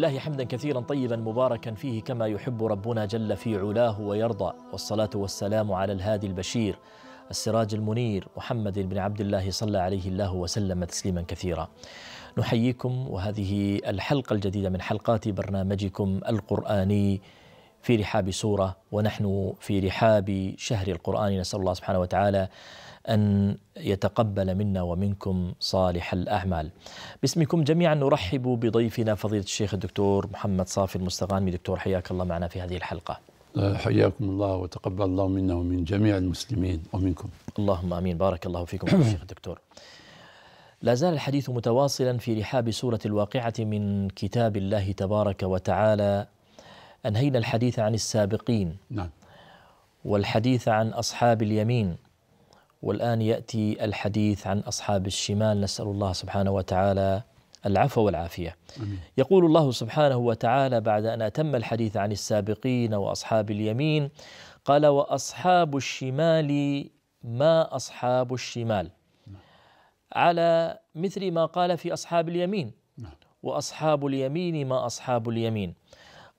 لله حمدا كثيرا طيبا مباركا فيه كما يحب ربنا جل في علاه ويرضى والصلاة والسلام على الهادي البشير السراج المنير محمد بن عبد الله صلى عليه الله وسلم تسليما كثيرا نحييكم وهذه الحلقة الجديدة من حلقات برنامجكم القرآني في رحاب سوره ونحن في رحاب شهر القران نسال الله سبحانه وتعالى ان يتقبل منا ومنكم صالح الاعمال. باسمكم جميعا نرحب بضيفنا فضيله الشيخ الدكتور محمد صافي المستغانمي دكتور حياك الله معنا في هذه الحلقه. آه، حياكم الله وتقبل الله منا ومن جميع المسلمين ومنكم. اللهم امين بارك الله فيكم الشيخ الدكتور. لا زال الحديث متواصلا في رحاب سوره الواقعه من كتاب الله تبارك وتعالى أنهينا الحديث عن السابقين نعم. والحديث عن أصحاب اليمين والآن يأتي الحديث عن أصحاب الشمال نسأل الله سبحانه وتعالى العفو والعافية أمين. يقول الله سبحانه وتعالى بعد أن أتم الحديث عن السابقين وأصحاب اليمين قال وأصحاب الشمال ما أصحاب الشمال نعم. على مثل ما قال في أصحاب اليمين نعم. وأصحاب اليمين ما أصحاب اليمين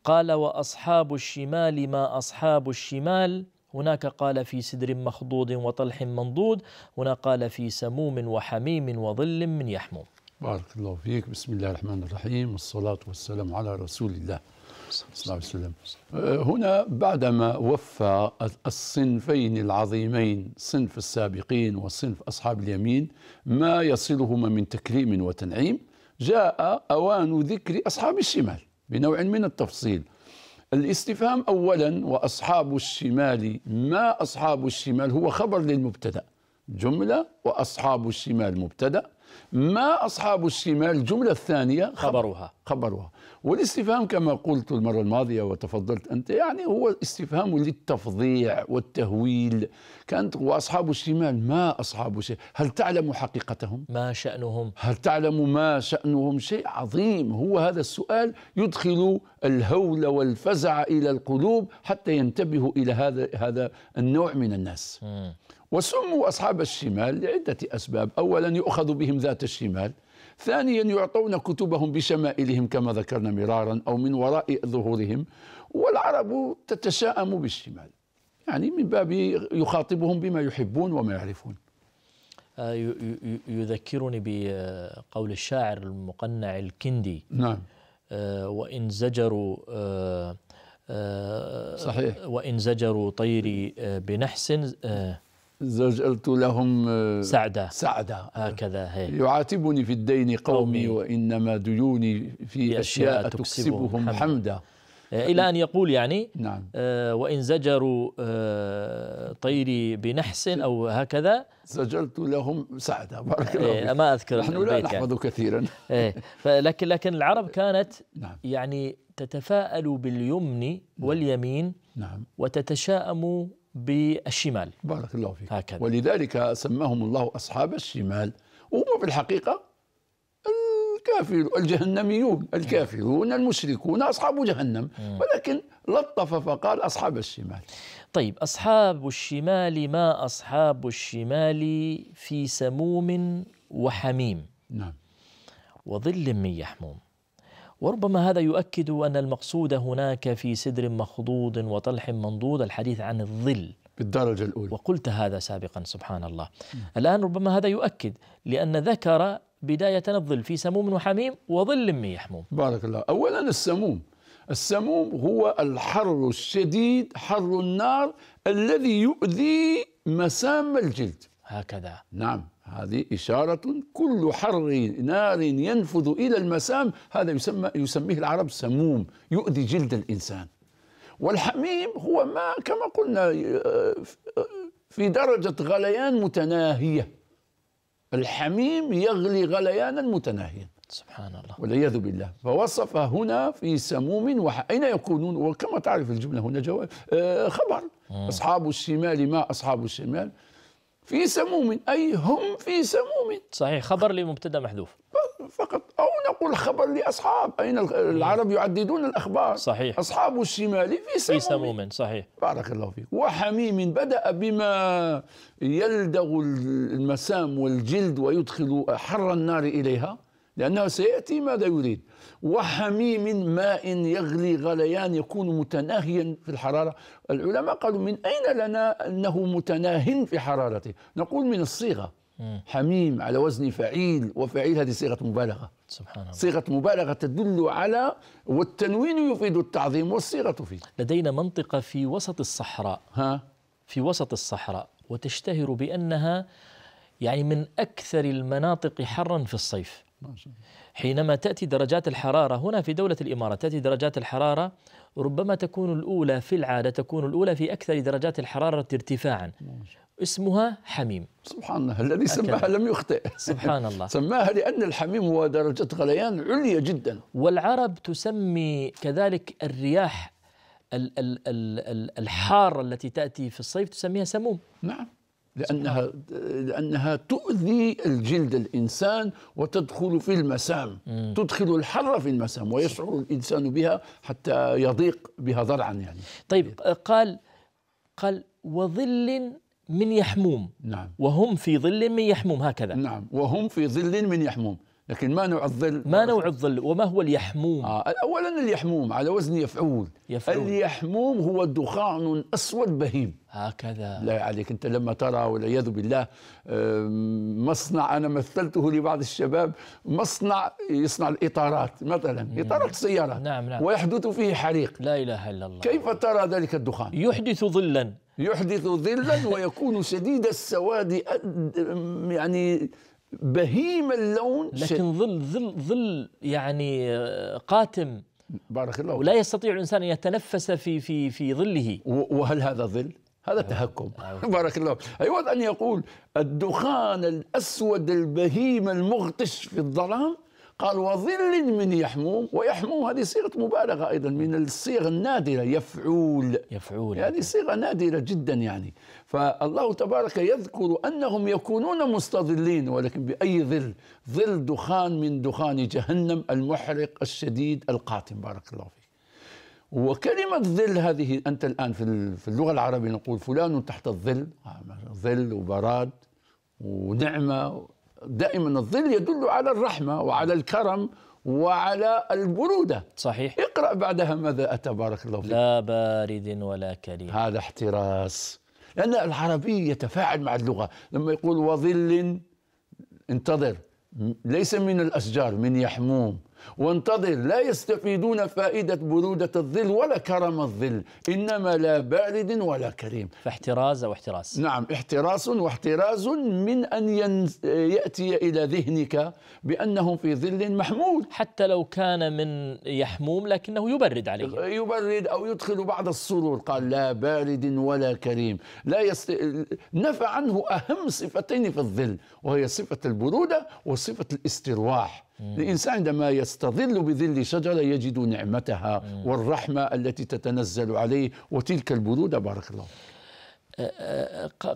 قال واصحاب الشمال ما اصحاب الشمال هناك قال في سدر مخضود وطلح منضود هنا قال في سموم وحميم وظل من يحموم بارك الله فيك بسم الله الرحمن الرحيم والصلاة والسلام على رسول الله صلى الله عليه وسلم هنا بعدما وفى الصنفين العظيمين صنف السابقين وصنف أصحاب اليمين ما يصلهما من تكريم وتنعيم جاء أوان ذكر أصحاب الشمال بنوع من التفصيل الاستفهام أولا وأصحاب الشمال ما أصحاب الشمال هو خبر للمبتدأ جملة وأصحاب الشمال مبتدأ ما أصحاب الشمال الجملة الثانية خبرها خبرها والاستفهام كما قلت المرة الماضية وتفضلت أنت يعني هو استفهام للتفظيع والتهويل كانت وأصحاب الشمال ما أصحاب شيء هل تعلم حقيقتهم؟ ما شأنهم؟ هل تعلم ما شأنهم؟ شيء عظيم هو هذا السؤال يدخل الهول والفزع إلى القلوب حتى ينتبهوا إلى هذا هذا النوع من الناس م. وسموا أصحاب الشمال لعدة أسباب أولا يؤخذ بهم ذات الشمال ثانيا يعطون كتبهم بشمائلهم كما ذكرنا مرارا أو من وراء ظهورهم والعرب تتشاءم بالشمال يعني من باب يخاطبهم بما يحبون وما يعرفون آه، يذكرني بقول الشاعر المقنع الكندي نعم آه، وإن زجروا آه، صحيح وإن زجروا طيري بنحس زجلت قلت لهم سعدة آه، سعدة هكذا هي. يعاتبني في الدين قومي, قومي وإنما ديوني في أشياء تكسبهم حمدا, آه، إلى أن يقول يعني نعم. آه، وإن زجروا طيري بنحس أو هكذا زجلت لهم سعدة بارك الله فيك ما أذكر نحن لا يعني. نحفظ يعني. كثيرا إيه، لكن لكن العرب كانت نعم. يعني تتفاءل باليمن نعم. واليمين نعم. وتتشاءم بالشمال بارك الله فيك هكذا. ولذلك سماهم الله أصحاب الشمال وهم في الحقيقة الكافر الجهنميون الكافرون المشركون أصحاب جهنم ولكن لطف فقال أصحاب الشمال طيب أصحاب الشمال ما أصحاب الشمال في سموم وحميم نعم وظل من يحموم وربما هذا يؤكد أن المقصود هناك في سدر مخضود وطلح منضود الحديث عن الظل بالدرجة الأولى وقلت هذا سابقا سبحان الله م. الآن ربما هذا يؤكد لأن ذكر بداية الظل في سموم وحميم وظل من يحموم بارك الله أولا السموم السموم هو الحر الشديد حر النار الذي يؤذي مسام الجلد هكذا نعم هذه إشارة كل حر نار ينفذ إلى المسام هذا يسمى يسميه العرب سموم يؤذي جلد الإنسان والحميم هو ما كما قلنا آه، في درجة غليان متناهية الحميم يغلي غليانا متناهيا سبحان الله والعياذ بالله فوصف هنا في سموم وح... أين يكونون وكما تعرف الجملة هنا جواب آه، خبر أصحاب الشمال ما أصحاب الشمال في سموم أي هم في سموم صحيح خبر لمبتدا محذوف فقط أو نقول خبر لأصحاب أين العرب يعددون الأخبار صحيح أصحاب الشمال في سموم, في سموم صحيح بارك الله فيك وحميم بدأ بما يلدغ المسام والجلد ويدخل حر النار إليها لأنه سيأتي ماذا يريد وحميم ماء يغلي غليان يكون متناهيا في الحرارة العلماء قالوا من أين لنا أنه متناه في حرارته نقول من الصيغة حميم على وزن فعيل وفعيل هذه صيغة مبالغة سبحان الله صيغة مبالغة تدل على والتنوين يفيد التعظيم والصيغة تفيد لدينا منطقة في وسط الصحراء ها في وسط الصحراء وتشتهر بأنها يعني من أكثر المناطق حرا في الصيف حينما تأتي درجات الحرارة هنا في دولة الإمارات تأتي درجات الحرارة ربما تكون الأولى في العادة تكون الأولى في أكثر درجات الحرارة ارتفاعا اسمها حميم سبحان الله الذي سماها لم يخطئ سبحان الله سماها لأن الحميم هو درجة غليان عليا جدا والعرب تسمي كذلك الرياح الحارة التي تأتي في الصيف تسميها سموم نعم لأنها لأنها تؤذي الجلد الإنسان وتدخل في المسام تدخل الحر في المسام ويشعر الإنسان بها حتى يضيق بها ذرعا يعني طيب قال قال وظل من يحموم نعم وهم في ظل من يحموم هكذا نعم وهم في ظل من يحموم لكن ما نوع الظل ما نوع الظل وما هو اليحموم آه اولا اليحموم على وزن يفعول يفعول اليحموم هو دخان اسود بهيم هكذا لا عليك انت لما ترى والعياذ بالله مصنع انا مثلته لبعض الشباب مصنع يصنع الاطارات مثلا اطارات السياره نعم نعم ويحدث فيه حريق لا اله الا الله كيف ترى ذلك الدخان يحدث ظلا يحدث ظلا ويكون شديد السواد يعني بهيم اللون لكن ظل ظل ظل يعني آه، قاتم بارك الله ولا يستطيع الانسان ان يتنفس في في في ظله وهل هذا ظل؟ هذا أيوة. تهكم أيوة. بارك الله أيوة أن يقول الدخان الأسود البهيم المغطش في الظلام قال وظل من يحموم ويحموم هذه صيغه مبالغه ايضا من الصيغ النادره يفعول يفعول هذه يعني صيغه نادره جدا يعني فالله تبارك يذكر انهم يكونون مستظلين ولكن باي ظل ظل دخان من دخان جهنم المحرق الشديد القاتم بارك الله فيك وكلمة ظل هذه أنت الآن في اللغة العربية نقول فلان تحت الظل آه، ظل وبراد ونعمة دائما الظل يدل على الرحمة وعلى الكرم وعلى البرودة صحيح اقرأ بعدها ماذا أتى بارك الله فيك لا بارد ولا كريم هذا احتراس لأن العربي يتفاعل مع اللغة لما يقول وظل انتظر ليس من الأشجار من يحموم وانتظر لا يستفيدون فائدة برودة الظل ولا كرم الظل إنما لا بارد ولا كريم فاحتراز أو احتراس نعم احتراس واحتراز من أن يأتي إلى ذهنك بأنهم في ظل محمول حتى لو كان من يحموم لكنه يبرد عليه يبرد أو يدخل بعض السرور قال لا بارد ولا كريم لا يست... نفى عنه أهم صفتين في الظل وهي صفة البرودة وصفة الاسترواح الإنسان عندما يستظل بظل شجرة يجد نعمتها والرحمة التي تتنزل عليه وتلك البرودة بارك الله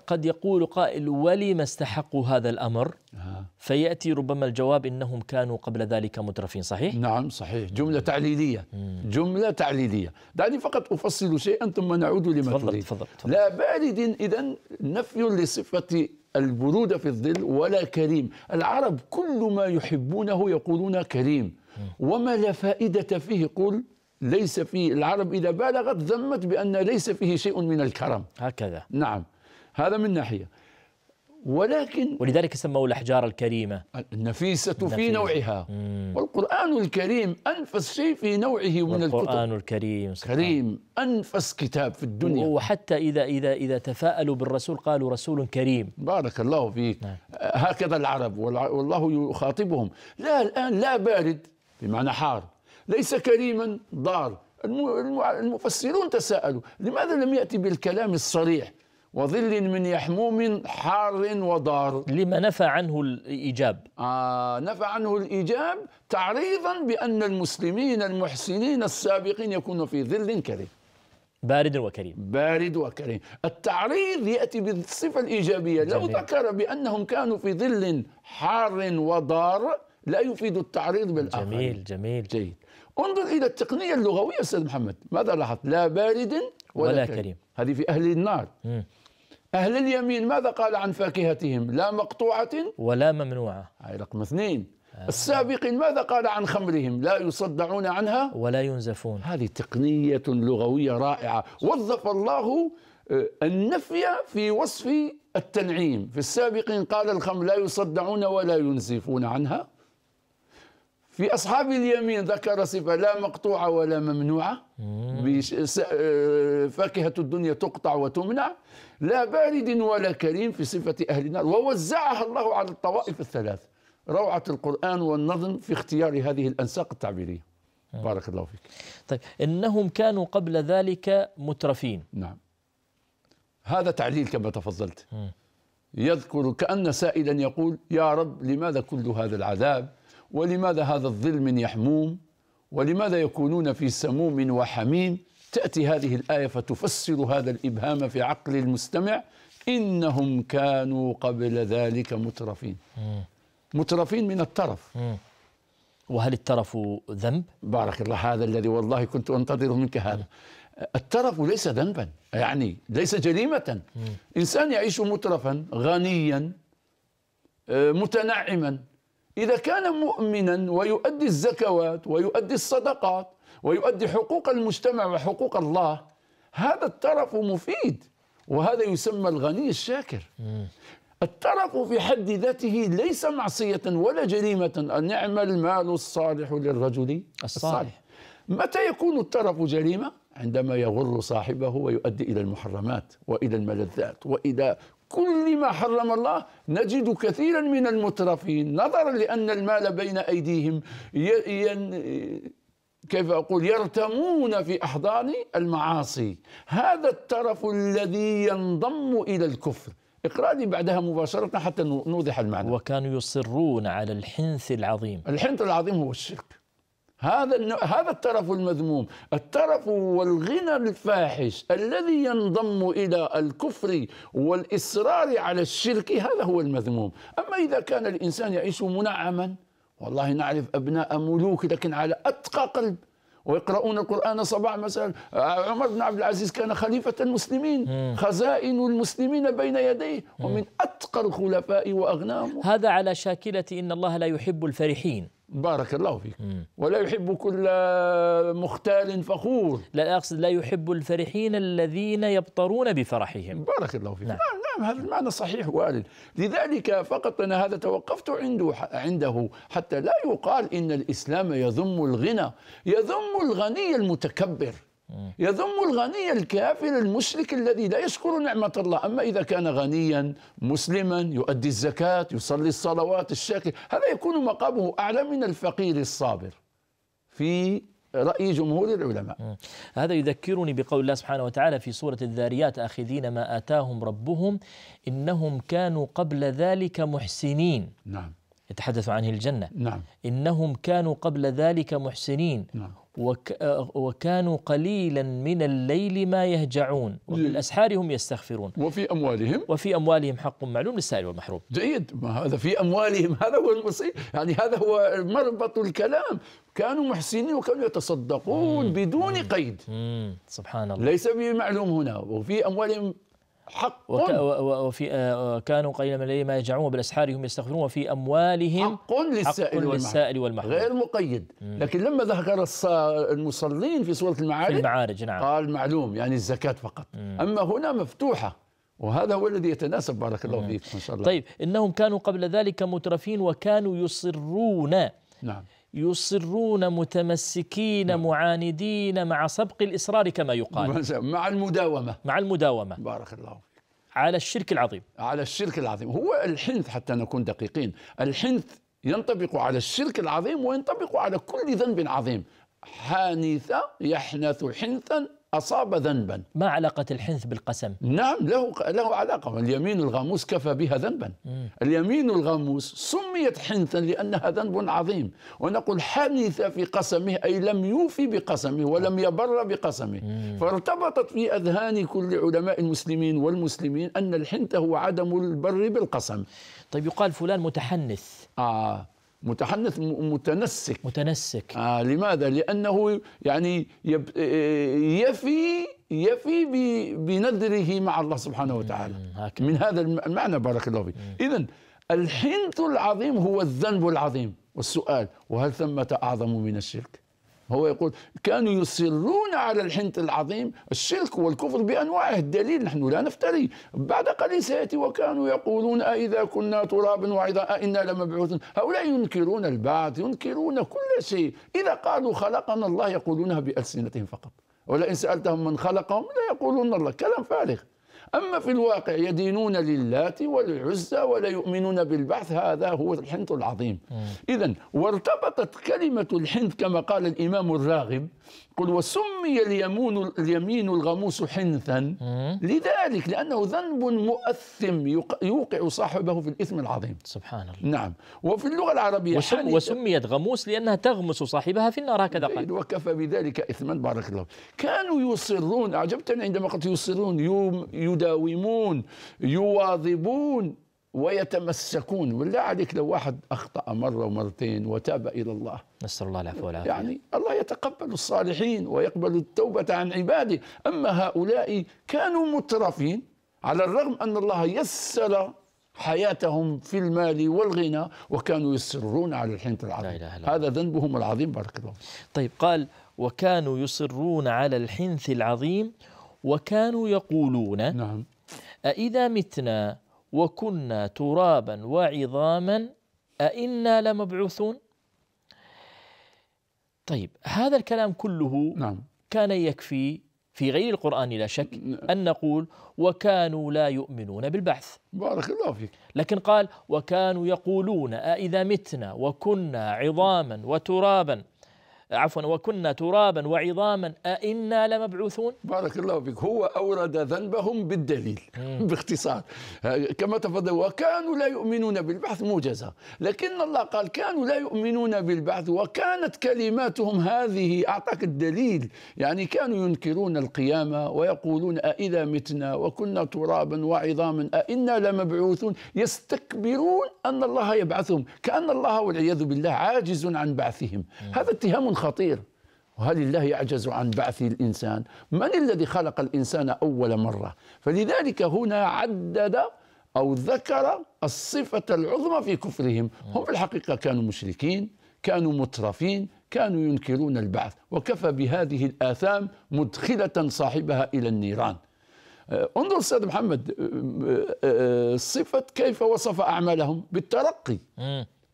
قد يقول قائل ولم استحقوا هذا الامر آه. فياتي ربما الجواب انهم كانوا قبل ذلك مترفين صحيح نعم صحيح جمله تعليليه جمله تعليليه دعني فقط افصل شيئا ثم نعود لما تفضل تريد تفضل تفضل لا بارد اذا نفي لصفه البرودة في الظل ولا كريم العرب كل ما يحبونه يقولون كريم وما لا فائدة فيه قل ليس في العرب إذا بالغت ذمت بأن ليس فيه شيء من الكرم هكذا نعم هذا من ناحية ولكن ولذلك سموا الأحجار الكريمة النفيسة في نوعها مم. والقرآن الكريم أنفس شيء في نوعه من الكتب القرآن الكريم كريم أنفس كتاب في الدنيا وحتى إذا إذا إذا تفاءلوا بالرسول قالوا رسول كريم بارك الله فيك نعم. هكذا العرب والله يخاطبهم لا الآن لا بارد بمعنى حار ليس كريما ضار المفسرون تساءلوا لماذا لم يأتي بالكلام الصريح وظل من يحموم حار وضار لما نفى عنه الإيجاب آه نفى عنه الإيجاب تعريضا بأن المسلمين المحسنين السابقين يكونوا في ظل كريم بارد وكريم بارد وكريم التعريض يأتي بالصفة الإيجابية جميل. لو ذكر بأنهم كانوا في ظل حار وضار لا يفيد التعريض بالآخر جميل جميل جيد انظر الى التقنيه اللغويه استاذ محمد ماذا لاحظت لا بارد ولا, ولا كريم. هذه في اهل النار مم. اهل اليمين ماذا قال عن فاكهتهم لا مقطوعه ولا ممنوعه هاي رقم اثنين آه. السابقين ماذا قال عن خمرهم لا يصدعون عنها ولا ينزفون هذه تقنيه لغويه رائعه وظف الله آه، النفي في وصف التنعيم في السابقين قال الخمر لا يصدعون ولا ينزفون عنها في أصحاب اليمين ذكر صفة لا مقطوعة ولا ممنوعة آه، فاكهة الدنيا تقطع وتمنع لا بارد ولا كريم في صفة أهل النار ووزعها الله على الطوائف الثلاث روعة القرآن والنظم في اختيار هذه الأنساق التعبيرية بارك الله فيك طيب إنهم كانوا قبل ذلك مترفين نعم هذا تعليل كما تفضلت يذكر كأن سائلا يقول يا رب لماذا كل هذا العذاب ولماذا هذا الظل من يحموم ولماذا يكونون في سموم وحميم تأتي هذه الآية فتفسر هذا الإبهام في عقل المستمع إنهم كانوا قبل ذلك مترفين مترفين من الترف وهل الترف ذنب؟ بارك الله هذا الذي والله كنت أنتظر منك هذا الترف ليس ذنبا يعني ليس جريمة إنسان يعيش مترفا غنيا آه، متنعما إذا كان مؤمنا ويؤدي الزكوات ويؤدي الصدقات ويؤدي حقوق المجتمع وحقوق الله هذا الترف مفيد وهذا يسمى الغني الشاكر الترف في حد ذاته ليس معصية ولا جريمة يعمل المال الصالح للرجل الصالح, الصالح. متى يكون الترف جريمة؟ عندما يغر صاحبه ويؤدي إلى المحرمات وإلى الملذات وإلى كل ما حرم الله نجد كثيرا من المترفين نظرا لأن المال بين أيديهم كيف أقول يرتمون في أحضان المعاصي هذا الترف الذي ينضم إلى الكفر اقرأ لي بعدها مباشرة حتى نوضح المعنى وكانوا يصرون على الحنث العظيم الحنث العظيم هو الشرك هذا هذا الترف المذموم الترف والغنى الفاحش الذي ينضم الى الكفر والاصرار على الشرك هذا هو المذموم اما اذا كان الانسان يعيش منعما والله نعرف ابناء ملوك لكن على اتقى قلب ويقرؤون القرآن صباح مساء آه، عمر بن عبد العزيز كان خليفة المسلمين خزائن المسلمين بين يديه ومن أتقى الخلفاء وأغناهم هذا على شاكلة إن الله لا يحب الفرحين بارك الله فيك مم. ولا يحب كل مختال فخور لا أقصد لا يحب الفرحين الذين يبطرون بفرحهم بارك الله فيك نعم, نعم, نعم، هذا المعنى صحيح وارد لذلك فقط أنا هذا توقفت عنده عنده حتى لا يقال إن الإسلام يذم الغنى يذم الغني المتكبر يذم الغني الكافر المشرك الذي لا يشكر نعمة الله أما إذا كان غنيا مسلما يؤدي الزكاة يصلي الصلوات الشاكر هذا يكون مقامه أعلى من الفقير الصابر في رأي جمهور العلماء هذا يذكرني بقول الله سبحانه وتعالى في سورة الذاريات آخذين ما آتاهم ربهم إنهم كانوا قبل ذلك محسنين نعم يتحدث عنه الجنة نعم إنهم كانوا قبل ذلك محسنين نعم وك آه، وكانوا قليلا من الليل ما يهجعون وفي الأسحار هم يستغفرون وفي أموالهم وفي أموالهم حق معلوم للسائل والمحروم جيد ما هذا في أموالهم هذا هو المصير يعني هذا هو مربط الكلام كانوا محسنين وكانوا يتصدقون مم. بدون مم. قيد مم. سبحان الله ليس بمعلوم هنا وفي أموالهم حق وفي آه، آه، كانوا قليلا من ما يجعون بالاسحار هم يستغفرون وفي اموالهم حق للسائل, حق للسائل والمحروم غير مقيد لكن لما ذكر المصلين في سوره المعارج في المعارج نعم قال معلوم يعني الزكاه فقط اما هنا مفتوحه وهذا هو الذي يتناسب بارك الله فيك ان شاء الله طيب انهم كانوا قبل ذلك مترفين وكانوا يصرون نعم يصرون متمسكين نعم. معاندين مع سبق الإصرار كما يقال مع المداومة مع المداومة بارك الله فيك على الشرك العظيم على الشرك العظيم هو الحنث حتى نكون دقيقين الحنث ينطبق على الشرك العظيم وينطبق على كل ذنب عظيم حانث يحنث حنثا أصاب ذنبا ما علاقة الحنث بالقسم؟ نعم له له علاقة اليمين الغاموس كفى بها ذنبا مم. اليمين الغاموس سميت حنثا لأنها ذنب عظيم ونقول حنث في قسمه أي لم يوفي بقسمه ولم يبر بقسمه مم. فارتبطت في أذهان كل علماء المسلمين والمسلمين أن الحنث هو عدم البر بالقسم طيب يقال فلان متحنث آه متحنث متنسك متنسك آه لماذا؟ لأنه يعني يب آه، يفي يفي بنذره مع الله سبحانه وتعالى من هذا المعنى بارك الله فيك إذا الحنث العظيم هو الذنب العظيم والسؤال وهل ثمة أعظم من الشرك؟ هو يقول كانوا يصرون على الحنث العظيم الشرك والكفر بانواعه الدليل نحن لا نفتري بعد قليل سياتي وكانوا يقولون أإذا كنا ترابا وعظا أإنا لمبعوثون هؤلاء ينكرون البعث ينكرون كل شيء إذا قالوا خلقنا الله يقولونها بألسنتهم فقط ولئن سألتهم من خلقهم لا يقولون الله كلام فارغ أما في الواقع يدينون للات والعزى ولا يؤمنون بالبعث هذا هو الحنط العظيم إذا وارتبطت كلمة الحنط كما قال الإمام الراغب قل وسمي اليمون اليمين الغموس حنثا لذلك لانه ذنب مؤثم يوقع صاحبه في الاثم العظيم سبحان الله نعم وفي اللغه العربيه وسم وسميت غموس لانها تغمس صاحبها في النار هكذا قال وكفى بذلك اثما بارك الله كانوا يصرون اعجبتني عندما قلت يصرون يداومون يواظبون ويتمسكون بالله عليك لو واحد اخطا مره ومرتين وتاب الى الله نسال الله العفو والعافيه يعني الله يتقبل الصالحين ويقبل التوبه عن عباده اما هؤلاء كانوا مترفين على الرغم ان الله يسر حياتهم في المال والغنى وكانوا يصرون على الحنث العظيم لا إله إلا هذا ذنبهم العظيم بارك الله طيب قال وكانوا يصرون على الحنث العظيم وكانوا يقولون نعم أإذا متنا وكنا ترابا وعظاما أئنا لمبعوثون طيب هذا الكلام كله نعم. كان يكفي في غير القرآن لا شك أن نقول وكانوا لا يؤمنون بالبعث بارك الله فيك لكن قال وكانوا يقولون أئذا متنا وكنا عظاما وترابا عفوا وكنا ترابا وعظاما أئنا لمبعوثون بارك الله فيك هو أورد ذنبهم بالدليل باختصار آه، كما تفضل وكانوا لا يؤمنون بالبعث موجزة لكن الله قال كانوا لا يؤمنون بالبعث وكانت كلماتهم هذه أعطاك الدليل يعني كانوا ينكرون القيامة ويقولون أئذا متنا وكنا ترابا وعظاما أئنا لمبعوثون يستكبرون أن الله يبعثهم كأن الله والعياذ بالله عاجز عن بعثهم هذا اتهام خطير وهل الله يعجز عن بعث الإنسان من الذي خلق الإنسان أول مرة فلذلك هنا عدد أو ذكر الصفة العظمى في كفرهم هم في الحقيقة كانوا مشركين كانوا مترفين كانوا ينكرون البعث وكفى بهذه الآثام مدخلة صاحبها إلى النيران آه، انظر استاذ محمد آه، آه، صفه كيف وصف اعمالهم بالترقي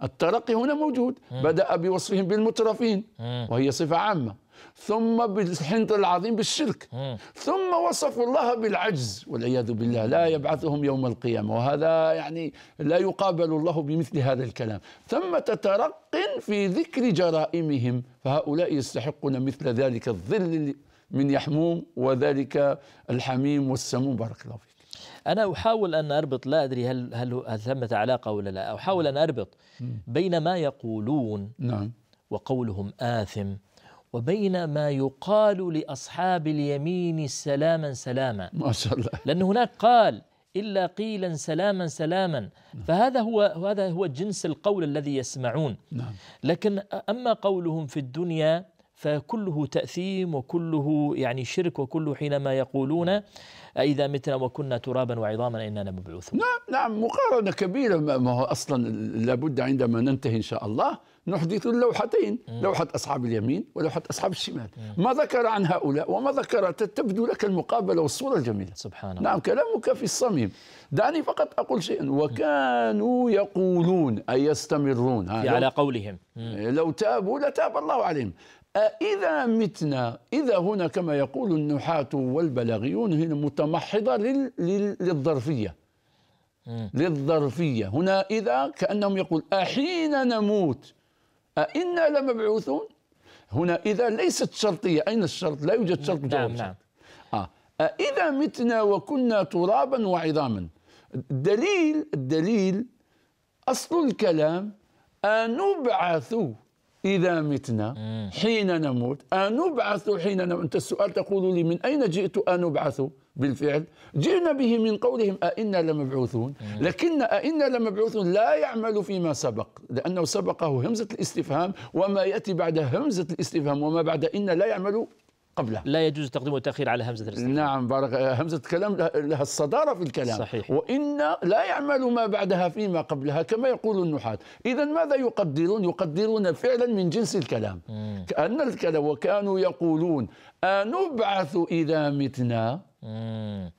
الترقي هنا موجود بدأ بوصفهم بالمترفين وهي صفة عامة ثم بالحنط العظيم بالشرك ثم وصفوا الله بالعجز والعياذ بالله لا يبعثهم يوم القيامة وهذا يعني لا يقابل الله بمثل هذا الكلام ثم تترق في ذكر جرائمهم فهؤلاء يستحقون مثل ذلك الظل من يحموم وذلك الحميم والسموم بارك الله فيك انا احاول ان اربط لا ادري هل هل, هل ثمه علاقه ولا لا احاول ان اربط بين ما يقولون نعم وقولهم آثم وبين ما يقال لأصحاب اليمين سلاما سلاما ما شاء الله لأن هناك قال إلا قيلا سلاما سلاما نعم. فهذا هو هذا هو جنس القول الذي يسمعون نعم. لكن أما قولهم في الدنيا فكله تأثيم وكله يعني شرك وكله حينما يقولون إذا متنا وكنا ترابا وعظاما إننا مبعوثون نعم نعم مقارنة كبيرة ما هو أصلا لابد عندما ننتهي إن شاء الله نحدث اللوحتين لوحة أصحاب اليمين ولوحة أصحاب الشمال ما ذكر عن هؤلاء وما ذكر تبدو لك المقابلة والصورة الجميلة سبحان نعم، الله نعم كلامك في الصميم دعني فقط أقول شيئا وكانوا يقولون أي يستمرون على قولهم لو تابوا لتاب الله عليهم أإذا متنا إذا هنا كما يقول النحاة والبلاغيون هنا متمحضة لل... لل... للظرفية للظرفية هنا إذا كأنهم يقول أحين نموت أئنا لمبعوثون هنا إذا ليست شرطية أين الشرط لا يوجد نعم، شرط نعم نعم. آه. أإذا متنا وكنا ترابا وعظاما الدليل الدليل أصل الكلام أنبعث إذا متنا حين نموت أنبعث حين نموت أنت السؤال تقول لي من أين جئت أنبعث بالفعل جئنا به من قولهم أئنا لمبعوثون لكن أئنا لمبعوثون لا يعمل فيما سبق لأنه سبقه همزة الاستفهام وما يأتي بعد همزة الاستفهام وما بعد إن لا يعمل قبله لا يجوز تقديم التاخير على همزة الاستفهام نعم بارك همزة الكلام لها الصدارة في الكلام صحيح وإن لا يعمل ما بعدها فيما قبلها كما يقول النحاة إذا ماذا يقدرون يقدرون فعلا من جنس الكلام مم. كأن الكلام وكانوا يقولون أنبعث إذا متنا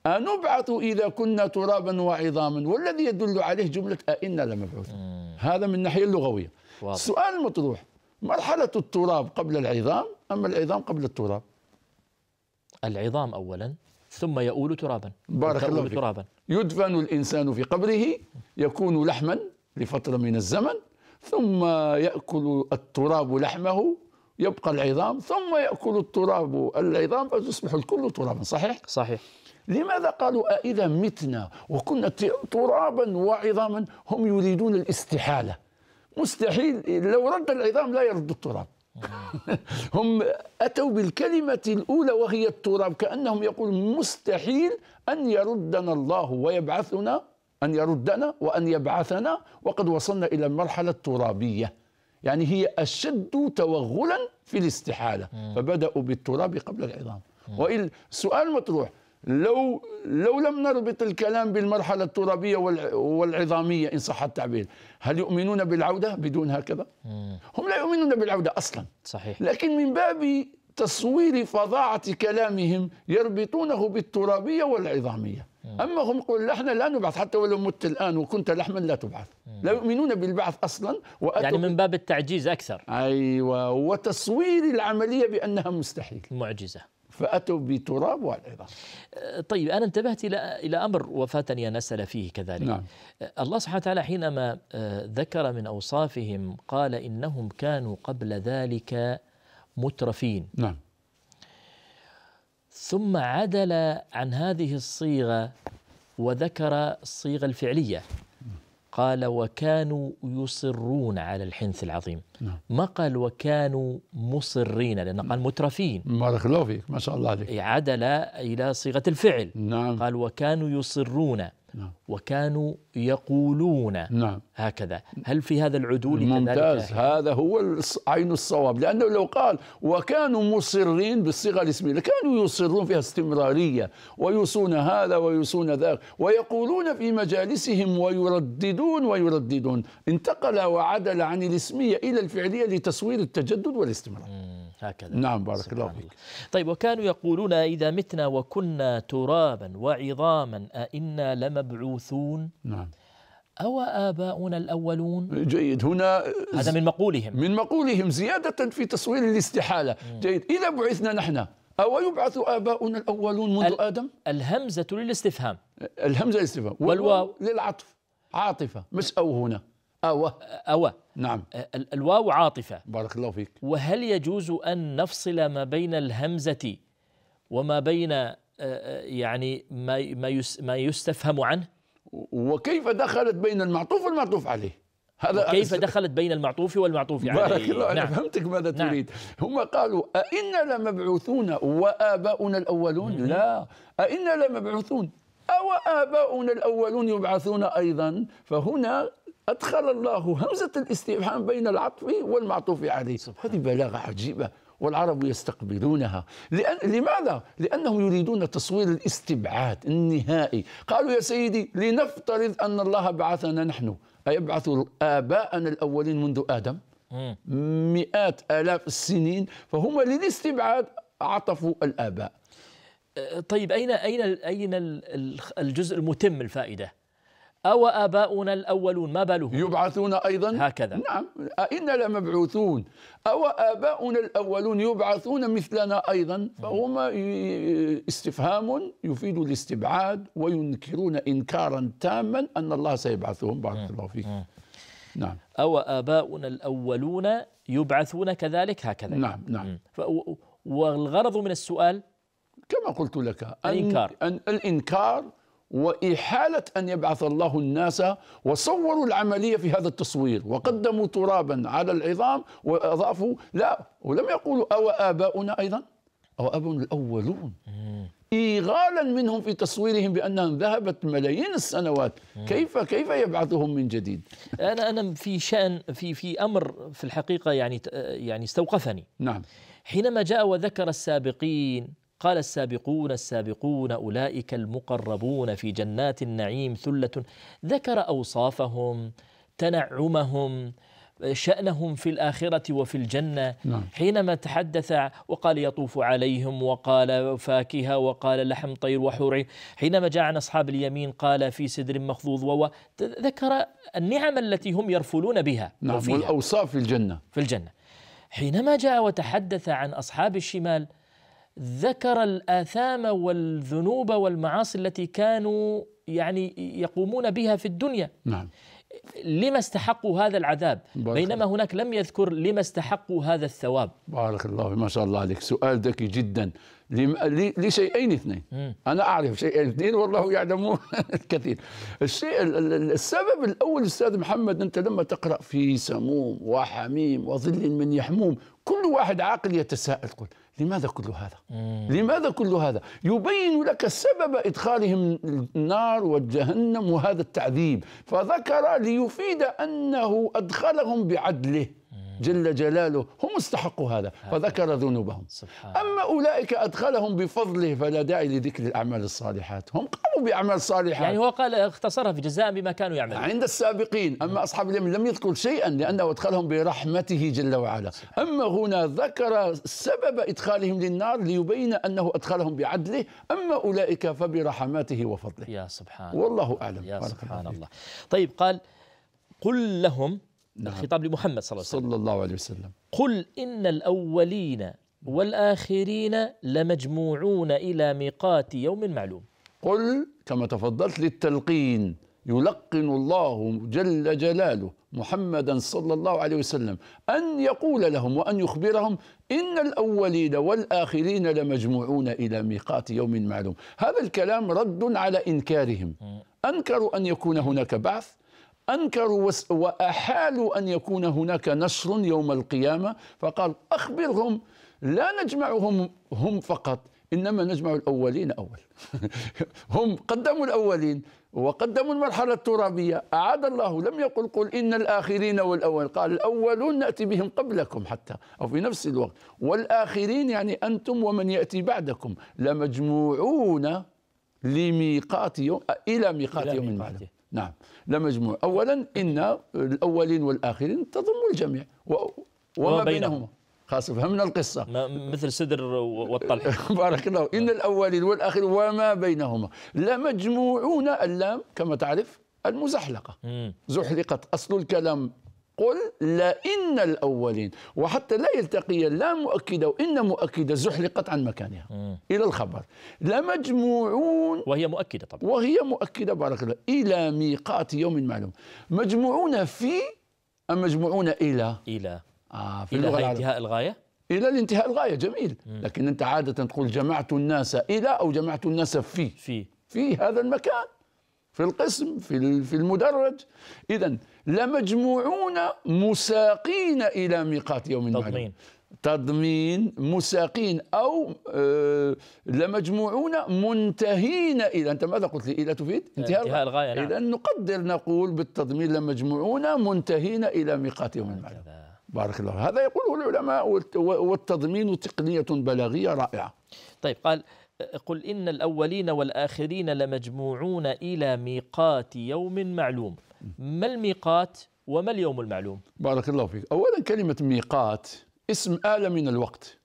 أنبعث إذا كنا ترابا وعظاما والذي يدل عليه جملة أئنا لمبعوث هذا من الناحية اللغوية واضح. السؤال المطروح مرحلة التراب قبل العظام أما العظام قبل التراب العظام أولا ثم يؤول ترابا بارك الله فيك. ترابا يدفن الإنسان في قبره يكون لحما لفترة من الزمن ثم يأكل التراب لحمه يبقى العظام ثم يأكل التراب العظام فتصبح الكل ترابا صحيح؟ صحيح لماذا قالوا اذا متنا وكنا ترابا وعظاما هم يريدون الاستحالة مستحيل لو رد العظام لا يرد التراب هم أتوا بالكلمة الأولى وهي التراب كأنهم يقول مستحيل أن يردنا الله ويبعثنا أن يردنا وأن يبعثنا وقد وصلنا إلى المرحلة الترابية يعني هي أشد توغلا في الاستحالة فبدأوا بالتراب قبل العظام وإلا السؤال مطروح لو لو لم نربط الكلام بالمرحلة الترابية والعظامية إن صح التعبير هل يؤمنون بالعودة بدون هكذا؟ هم لا يؤمنون بالعودة أصلا صحيح لكن من باب تصوير فظاعة كلامهم يربطونه بالترابية والعظامية أما هم يقول نحن لا نبعث حتى ولو مت الآن وكنت لحما لا تبعث لا يؤمنون بالبعث أصلا يعني من باب التعجيز أكثر أيوة وتصوير العملية بأنها مستحيل معجزة فأتوا بتراب والعظام أه، طيب أنا انتبهت إلى إلى أمر وفاتني أن أسأل فيه كذلك نعم. أه، الله سبحانه وتعالى حينما أه، ذكر من أوصافهم قال إنهم كانوا قبل ذلك مترفين نعم ثم عدل عن هذه الصيغة وذكر الصيغة الفعلية قال وكانوا يصرون على الحنث العظيم نعم. ما قال وكانوا مصرين لأنه قال مترفين بارك الله فيك ما شاء الله عليك عدل إلى صيغة الفعل نعم. قال وكانوا يصرون نعم. وكانوا يقولون نعم. هكذا هل في هذا العدول ممتاز هذا هو عين الصواب لأنه لو قال وكانوا مصرين بالصيغة الاسمية كانوا يصرون فيها استمرارية ويوصون هذا ويوصون ذاك ويقولون في مجالسهم ويرددون ويرددون انتقل وعدل عن الاسمية إلى الفعلية لتصوير التجدد والاستمرار هكذا نعم بارك الله فيك طيب وكانوا يقولون إذا متنا وكنا ترابا وعظاما أئنا لمبعوثون نعم أو آباؤنا الأولون جيد هنا هذا من مقولهم من مقولهم زيادة في تصوير الاستحالة مم. جيد إذا بعثنا نحن أو يبعث آباؤنا الأولون منذ آدم الهمزة للاستفهام الهمزة للاستفهام والواو للعطف عاطفة مش أو هنا أو أو نعم الواو عاطفة بارك الله فيك وهل يجوز أن نفصل ما بين الهمزة وما بين يعني ما ما ما يستفهم عنه وكيف دخلت بين المعطوف والمعطوف عليه هذا كيف دخلت بين المعطوف والمعطوف عليه يعني؟ بارك الله أنا نعم. أنا فهمتك ماذا نعم. تريد هم قالوا أئنا لمبعوثون وآباؤنا الأولون لا أئنا لمبعوثون أو آباؤنا الأولون يبعثون أيضا فهنا أدخل الله همزة الاستفهام بين العطف والمعطوف عليه هذه بلاغة عجيبة والعرب يستقبلونها لأن لماذا؟ لأنهم يريدون تصوير الاستبعاد النهائي قالوا يا سيدي لنفترض أن الله بعثنا نحن أيبعث آباءنا الأولين منذ آدم مئات آلاف السنين فهم للاستبعاد عطفوا الآباء أه، طيب أين أين أين الجزء المتم الفائدة؟ أو آباؤنا الأولون ما بالهم يبعثون أيضا هكذا نعم أئنا لمبعوثون أو آباؤنا الأولون يبعثون مثلنا أيضا فهما استفهام يفيد الاستبعاد وينكرون إنكارا تاما أن الله سيبعثهم بارك الله فيك نعم أو آباؤنا الأولون يبعثون كذلك هكذا نعم نعم والغرض من السؤال كما قلت لك أن الإنكار أن الإنكار وإحالة أن يبعث الله الناس وصوروا العملية في هذا التصوير وقدموا ترابا على العظام وأضافوا لا ولم يقولوا أو آباؤنا أيضا أو آباؤنا الأولون إيغالا منهم في تصويرهم بأنهم ذهبت ملايين السنوات كيف كيف يبعثهم من جديد أنا أنا في شأن في في أمر في الحقيقة يعني يعني استوقفني نعم حينما جاء وذكر السابقين قال السابقون السابقون أولئك المقربون في جنات النعيم ثلة ذكر أوصافهم تنعمهم شأنهم في الآخرة وفي الجنة نعم. حينما تحدث وقال يطوف عليهم وقال فاكهة وقال لحم طير وحور حينما جاء عن أصحاب اليمين قال في سدر مخضوض ذكر النعم التي هم يرفلون بها نعم والأوصاف في الجنة في الجنة حينما جاء وتحدث عن أصحاب الشمال ذكر الآثام والذنوب والمعاصي التي كانوا يعني يقومون بها في الدنيا نعم لما استحقوا هذا العذاب بينما هناك لم يذكر لما استحقوا هذا الثواب بارك الله ما شاء الله عليك سؤال ذكي جدا لشيئين اثنين مم. أنا أعرف شيئين اثنين والله يعلم الكثير الشيء السبب الأول أستاذ محمد أنت لما تقرأ في سموم وحميم وظل من يحموم واحد عاقل يتساءل يقول لماذا كل هذا؟ مم. لماذا كل هذا؟ يبين لك سبب ادخالهم النار والجهنم وهذا التعذيب، فذكر ليفيد انه ادخلهم بعدله. جل جلاله هم استحقوا هذا فذكر ذنوبهم أما أولئك أدخلهم بفضله فلا داعي لذكر الأعمال الصالحات هم قاموا بأعمال صالحة يعني هو قال اختصرها في جزاء بما كانوا يعملون عند السابقين أما أصحاب اليمين لم يذكر شيئا لأنه أدخلهم برحمته جل وعلا أما هنا ذكر سبب إدخالهم للنار ليبين أنه أدخلهم بعدله أما أولئك فبرحماته وفضله يا سبحان والله أعلم يا سبحان الله طيب قال قل لهم نعم. الخطاب لمحمد صلى الله عليه وسلم صلى الله عليه وسلم قل إن الأولين والآخرين لمجموعون إلى ميقات يوم معلوم قل كما تفضلت للتلقين يلقن الله جل جلاله محمدا صلى الله عليه وسلم ان يقول لهم وان يخبرهم ان الاولين والاخرين لمجموعون الى ميقات يوم معلوم هذا الكلام رد على انكارهم انكروا ان يكون هناك بعث أنكروا وأحالوا أن يكون هناك نصر يوم القيامة فقال أخبرهم لا نجمعهم هم فقط إنما نجمع الأولين أول هم قدموا الأولين وقدموا المرحلة الترابية أعاد الله لم يقل قل إن الآخرين والأول قال الأولون نأتي بهم قبلكم حتى أو في نفس الوقت والآخرين يعني أنتم ومن يأتي بعدكم لمجموعون لميقات يوم إلى ميقات يوم معلوم نعم لا مجموع أولا إن الأولين والآخرين تضم الجميع و... وما بينهما خاصة فهمنا القصة مثل سدر والطلح بارك الله إن الأولين والآخرين وما بينهما لمجموعون اللام كما تعرف المزحلقة زحلقت أصل الكلام قل لا إن الأولين وحتى لا يلتقي لا مؤكدة وإن مؤكدة زحلقت عن مكانها مم. إلى الخبر لمجموعون وهي مؤكدة طبعا وهي مؤكدة بارك الله إلى ميقات يوم معلوم مجموعون في أم مجموعون إلى إلى آه في إلى انتهاء الغاية إلى الانتهاء الغاية جميل مم. لكن أنت عادة تقول جمعت الناس إلى أو جمعت الناس في في في هذا المكان في القسم في في المدرج اذا لمجموعون مساقين الى ميقات يوم معلوم تضمين تضمين مساقين او آه، لمجموعون منتهين الى انت ماذا قلت لي الى تفيد آه، انتهاء, انتهاء الغايه نعم. اذا نقدر نقول بالتضمين لمجموعون منتهين الى ميقات يوم معلوم بارك الله هذا يقوله العلماء والتضمين تقنيه بلاغيه رائعه طيب قال قل إن الأولين والآخرين لمجموعون إلى ميقات يوم معلوم ما الميقات وما اليوم المعلوم بارك الله فيك أولا كلمة ميقات اسم آلة من الوقت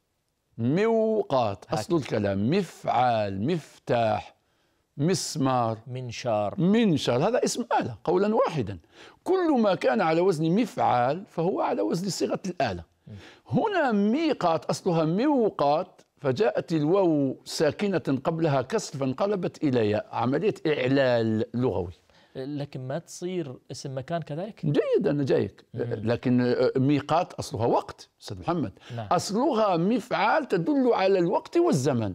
موقات أصل الكلام مفعال مفتاح مسمار منشار منشار هذا اسم آلة قولا واحدا كل ما كان على وزن مفعال فهو على وزن صيغة الآلة هنا ميقات أصلها موقات فجاءت الواو ساكنة قبلها كسر فانقلبت إلى ياء عملية إعلال لغوي لكن ما تصير اسم مكان كذلك؟ جيد أنا جايك لكن آه، ميقات أصلها وقت أستاذ محمد نعم. أصلها مفعال تدل على الوقت والزمن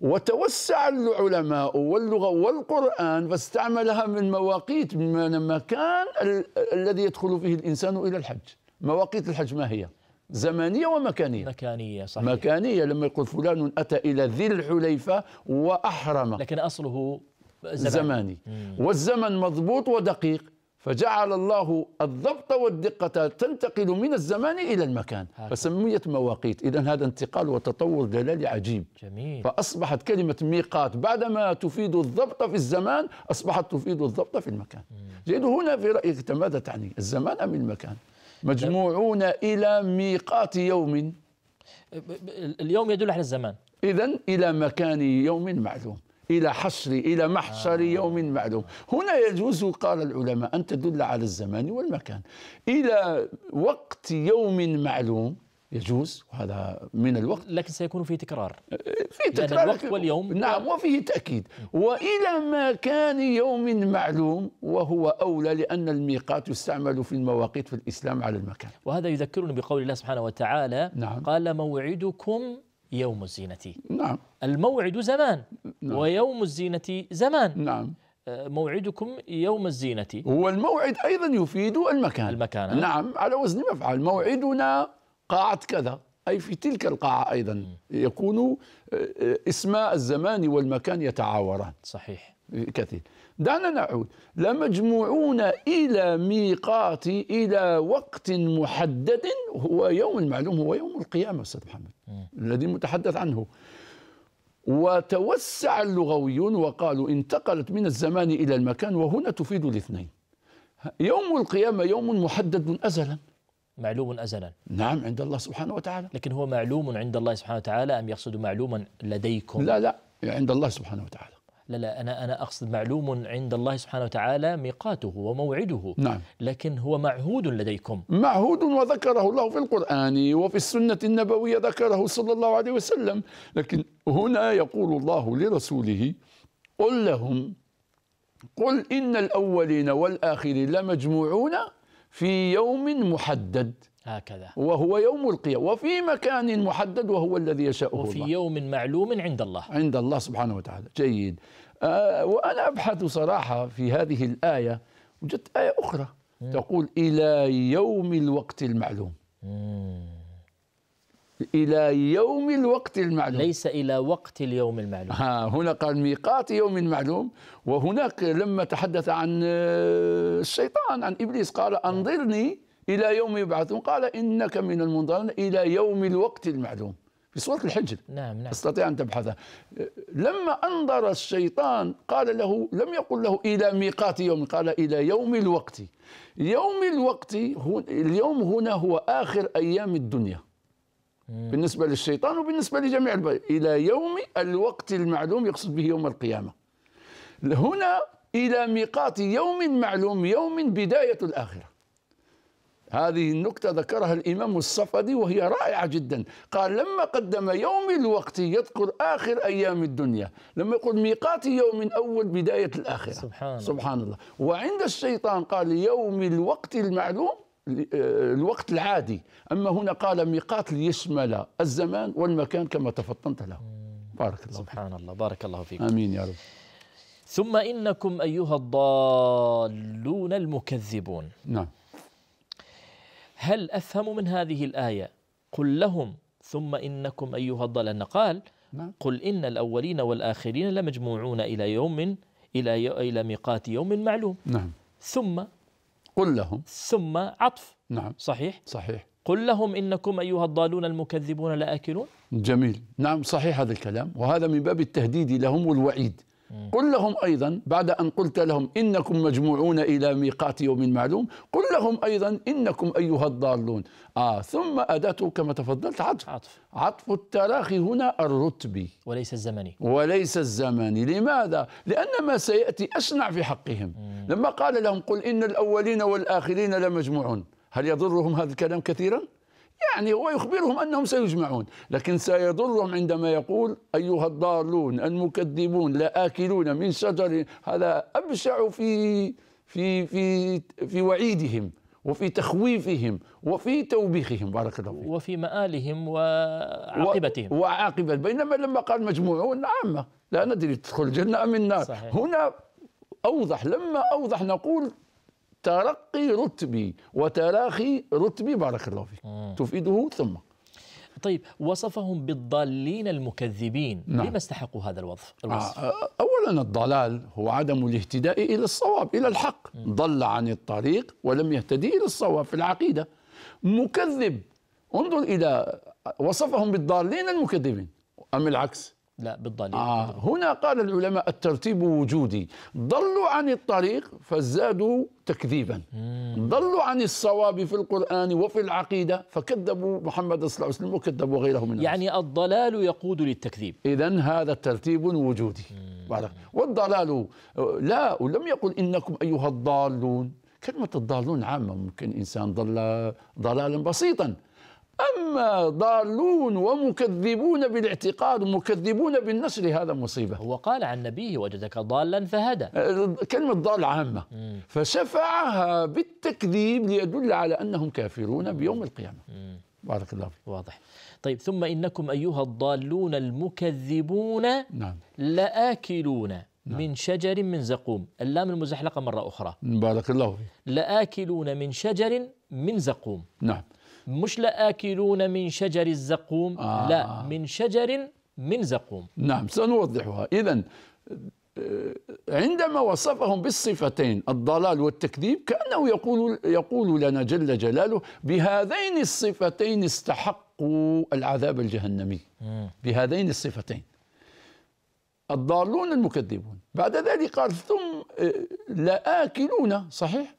وتوسع العلماء واللغة والقرآن فاستعملها من مواقيت من مكان الذي يدخل فيه الإنسان إلى الحج مواقيت الحج ما هي؟ زمنيه ومكانيه مكانيه صحيح مكانيه لما يقول فلان اتى الى ذي الحليفه واحرم لكن اصله زمان. زماني مم. والزمن مضبوط ودقيق فجعل الله الضبط والدقة تنتقل من الزمان إلى المكان هكذا. فسميت مواقيت إذا هذا انتقال وتطور دلالي عجيب جميل. فأصبحت كلمة ميقات بعدما تفيد الضبط في الزمان أصبحت تفيد الضبط في المكان جيد هنا في رأيك ماذا تعني الزمان أم المكان مجموعون إلى ميقات يوم اليوم يدل على الزمان إذا إلى مكان يوم معلوم إلى حصر إلى محصر آه. يوم معلوم هنا يجوز قال العلماء أن تدل على الزمان والمكان إلى وقت يوم معلوم يجوز وهذا من الوقت لكن سيكون فيه تكرار آه، في تكرار لأن الوقت واليوم نعم وفيه تأكيد وإلى مكان يوم معلوم وهو أولى لأن الميقات يستعمل في المواقيت في الإسلام على المكان وهذا يذكرني بقول الله سبحانه وتعالى نعم. قال موعدكم يوم الزينة نعم الموعد زمان نعم. ويوم الزينة زمان نعم آه، موعدكم يوم الزينة والموعد أيضا يفيد المكان المكان نعم على وزن مفعل موعدنا قاعة كذا أي في تلك القاعة أيضا يكون آه، آه، اسماء الزمان والمكان يتعاوران صحيح كثير دعنا نعود لمجموعون إلى ميقات إلى وقت محدد هو يوم المعلوم هو يوم القيامة أستاذ محمد الذي متحدث عنه وتوسع اللغويون وقالوا انتقلت من الزمان إلى المكان وهنا تفيد الاثنين يوم القيامة يوم محدد أزلا معلوم أزلا نعم عند الله سبحانه وتعالى لكن هو معلوم عند الله سبحانه وتعالى أم يقصد معلوما لديكم لا لا عند الله سبحانه وتعالى لا لا أنا أنا أقصد معلوم عند الله سبحانه وتعالى ميقاته وموعده نعم لكن هو معهود لديكم معهود وذكره الله في القرآن وفي السنة النبوية ذكره صلى الله عليه وسلم لكن هنا يقول الله لرسوله قل لهم قل إن الأولين والآخرين لمجموعون في يوم محدد هكذا وهو يوم القيامة وفي مكان محدد وهو الذي يشاءه وفي الله. يوم معلوم عند الله عند الله سبحانه وتعالى جيد آه وأنا أبحث صراحة في هذه الآية وجدت آية أخرى تقول إلى يوم الوقت المعلوم إلى يوم الوقت المعلوم ليس إلى وقت اليوم المعلوم ها هنا قال ميقات يوم معلوم وهناك لما تحدث عن آه، الشيطان عن إبليس قال أنظرني إلى يوم يبعثون قال إنك من المنظرين إلى يوم الوقت المعلوم في سورة الحجر نعم نعم تستطيع أن تبحثها آه، لما أنظر الشيطان قال له لم يقل له إلى ميقات يوم قال إلى يوم الوقت يوم الوقت اليوم هنا هو آخر أيام الدنيا بالنسبة للشيطان وبالنسبة لجميع البشر إلى يوم الوقت المعلوم يقصد به يوم القيامة هنا إلى ميقات يوم معلوم يوم بداية الآخرة هذه النكتة ذكرها الإمام الصفدي وهي رائعة جدا قال لما قدم يوم الوقت يذكر آخر أيام الدنيا لما يقول ميقات يوم أول بداية الآخرة سبحان, سبحان الله وعند الشيطان قال يوم الوقت المعلوم آه، الوقت العادي أما هنا قال ميقات ليشمل الزمان والمكان كما تفطنت له بارك الله سبحان الله بارك الله فيك آمين يا رب ثم إنكم أيها الضالون المكذبون نعم هل أفهم من هذه الآية قل لهم ثم إنكم أيها الضالون قال نعم. قل إن الأولين والآخرين لمجموعون إلى يوم إلى إلى ميقات يوم معلوم نعم. ثم قل لهم ثم عطف نعم صحيح صحيح قل لهم إنكم أيها الضالون المكذبون لآكلون جميل نعم صحيح هذا الكلام وهذا من باب التهديد لهم والوعيد قل لهم أيضا بعد أن قلت لهم إنكم مجموعون إلى ميقات يوم معلوم قل لهم أيضا إنكم أيها الضالون آه ثم أداة كما تفضلت عطف عطف, عطف التراخي هنا الرتبي وليس الزمني وليس الزمني لماذا؟ لأن ما سيأتي أشنع في حقهم مم. لما قال لهم قل إن الأولين والآخرين لمجموعون هل يضرهم هذا الكلام كثيرا؟ يعني ويخبرهم أنهم سيجمعون لكن سيضرهم عندما يقول أيها الضالون المكذبون لآكلون من شجر هذا أبشع في في في في وعيدهم وفي تخويفهم وفي توبيخهم بارك الله فيك وفي مآلهم وعاقبتهم وعاقبة بينما لما قال مجموعون عامة لا ندري تدخل الجنة أم النار صحيح. هنا أوضح لما أوضح نقول ترقي رتبي وتراخي رتبي بارك الله فيك تفيده ثم طيب وصفهم بالضالين المكذبين نعم. لما استحقوا هذا الوصف, آه،, آه أولا الضلال هو عدم الاهتداء إلى الصواب إلى الحق م. ضل عن الطريق ولم يهتدي إلى الصواب في العقيدة مكذب انظر إلى وصفهم بالضالين المكذبين أم العكس لا بالضليل آه هنا قال العلماء الترتيب وجودي ضلوا عن الطريق فزادوا تكذيبا ضلوا عن الصواب في القرآن وفي العقيدة فكذبوا محمد صلى الله عليه وسلم وكذبوا غيره من يعني الناس. الضلال يقود للتكذيب إذا هذا ترتيب وجودي والضلال لا ولم يقل إنكم أيها الضالون كلمة الضالون عامة ممكن إنسان ضل ضلالا بسيطا أما ضالون ومكذبون بالاعتقاد ومكذبون بالنصر هذا مصيبة هو قال عن نبيه وجدك ضالا فهدى أه، كلمة ضال عامة فشفعها بالتكذيب ليدل على أنهم كافرون بيوم القيامة بارك الله فيك واضح طيب ثم إنكم أيها الضالون المكذبون نعم. لآكلون نعم. من شجر من زقوم اللام المزحلقة مرة أخرى بارك الله فيك لآكلون من شجر من زقوم نعم مش لآكلون من شجر الزقوم آه. لا من شجر من زقوم نعم سنوضحها إذا آه، عندما وصفهم بالصفتين الضلال والتكذيب كأنه يقول, يقول لنا جل جلاله بهذين الصفتين استحقوا العذاب الجهنمي بهذين الصفتين الضالون المكذبون بعد ذلك قال ثم آه، لآكلون صحيح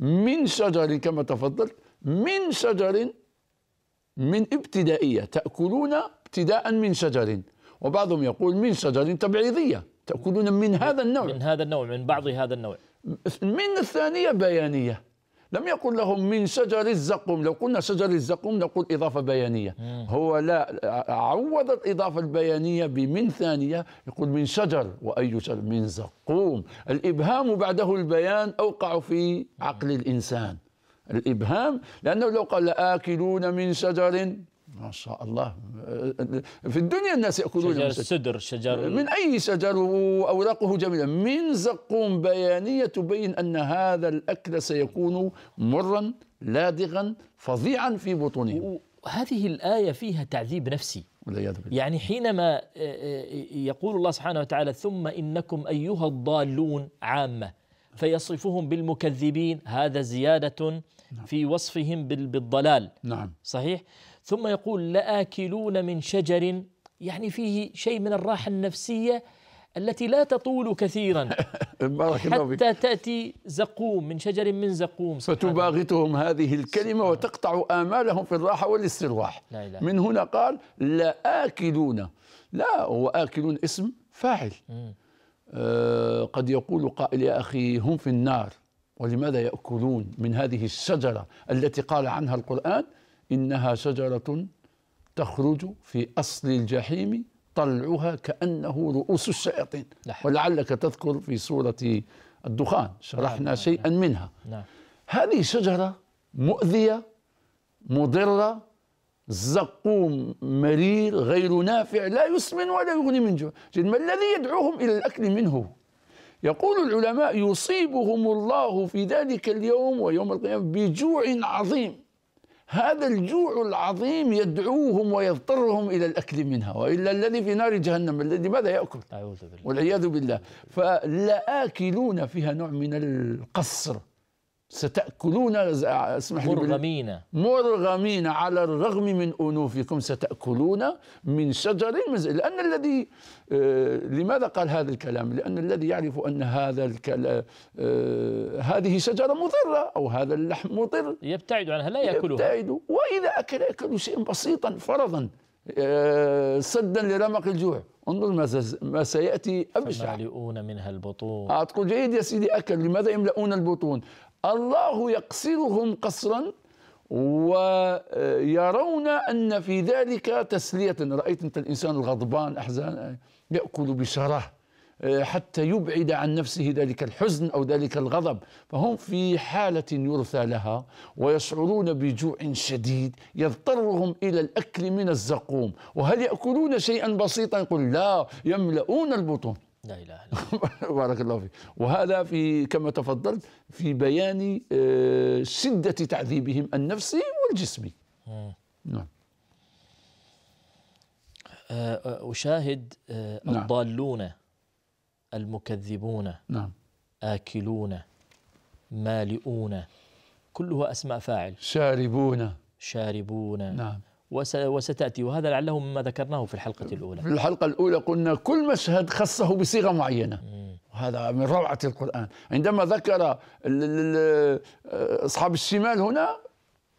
من شجر كما تفضلت من شجر من ابتدائية تأكلون ابتداء من شجر وبعضهم يقول من شجر تبعيضية تأكلون من هذا النوع من هذا النوع من بعض هذا النوع من الثانية بيانية لم يقل لهم من شجر الزقوم لو قلنا شجر الزقوم نقول إضافة بيانية هو لا عوض الإضافة البيانية بمن ثانية يقول من شجر وأي شجر من زقوم الإبهام بعده البيان أوقع في عقل الإنسان الابهام لانه لو قال اكلون من شجر ما شاء الله في الدنيا الناس ياكلون شجر من السدر شجر من اي شجر واوراقه جميله من زقوم بيانيه تبين ان هذا الاكل سيكون مرا لادغا فظيعا في بطونه وهذه الايه فيها تعذيب نفسي يعني حينما يقول الله سبحانه وتعالى ثم انكم ايها الضالون عامه فيصفهم بالمكذبين هذا زيادة نعم. في وصفهم بالضلال نعم صحيح ثم يقول لآكلون من شجر يعني فيه شيء من الراحة النفسية التي لا تطول كثيرا حتى تأتي زقوم من شجر من زقوم فتباغتهم هذه الكلمة وتقطع آمالهم في الراحة والاسترواح لا إله من هنا قال لآكلون لا هو آكلون اسم فاعل آه، قد يقول قائل يا أخي هم في النار ولماذا يأكلون من هذه الشجرة التي قال عنها القرآن إنها شجرة تخرج في أصل الجحيم طلعها كأنه رؤوس الشياطين ولعلك تذكر في سورة الدخان شرحنا نعم، نعم. شيئا منها نعم. هذه شجرة مؤذية مضرة زقوم مرير غير نافع لا يسمن ولا يغني من جوع ما الذي يدعوهم إلى الأكل منه يقول العلماء يصيبهم الله في ذلك اليوم ويوم القيامة بجوع عظيم هذا الجوع العظيم يدعوهم ويضطرهم إلى الأكل منها وإلا الذي في نار جهنم الذي ماذا يأكل بالله والعياذ بالله فلا آكلون فيها نوع من القصر ستأكلون اسمح لي مرغمين مرغمين على الرغم من أنوفكم ستأكلون من شجر من لأن الذي آه، لماذا قال هذا الكلام؟ لأن الذي يعرف أن هذا الكلام آه، هذه شجرة مضرة أو هذا اللحم مضر يبتعد عنها لا يأكلها يبتعد وإذا أكل يأكل شيئا بسيطا فرضا آه، سدا لرمق الجوع انظر ما سياتي ابشع فمالئون منها البطون تقول جيد يا سيدي اكل لماذا يملؤون البطون الله يقصرهم قصرا ويرون أن في ذلك تسلية رأيت أنت الإنسان الغضبان أحزان يأكل بشره حتى يبعد عن نفسه ذلك الحزن او ذلك الغضب، فهم في حاله يرثى لها ويشعرون بجوع شديد يضطرهم الى الاكل من الزقوم، وهل ياكلون شيئا بسيطا؟ يقول لا يملؤون البطون. لا اله الا الله بارك الله فيك وهذا في كما تفضلت في بيان آه، شده تعذيبهم النفسي والجسمي نعم آه، آه، أشاهد نعم. الضالون المكذبون نعم آكلون مالئون كلها أسماء فاعل شاربون شاربون نعم وستأتي وهذا لعله مما ذكرناه في الحلقة الأولى في الحلقة الأولى قلنا كل مشهد خصه بصيغة معينة وهذا من روعة القرآن عندما ذكر أصحاب الشمال هنا